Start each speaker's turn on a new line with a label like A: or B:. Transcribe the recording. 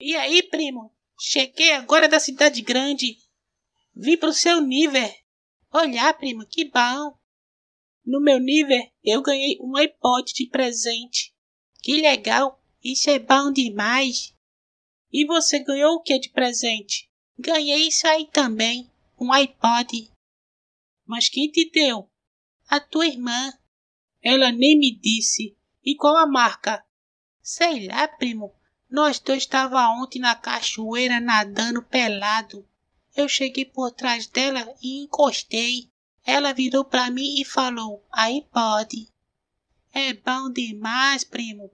A: E aí, primo? Cheguei agora da cidade grande. Vim pro seu nível. Olha, primo, que bom. No meu nível, eu ganhei um iPod de presente. Que legal, isso é bom demais. E você ganhou o que de presente? Ganhei isso aí também, um iPod. Mas quem te deu? A tua irmã. Ela nem me disse. E qual a marca? Sei lá, primo. Nós dois estava ontem na cachoeira nadando pelado. Eu cheguei por trás dela e encostei. Ela virou para mim e falou: Aí pode. É bom demais, primo.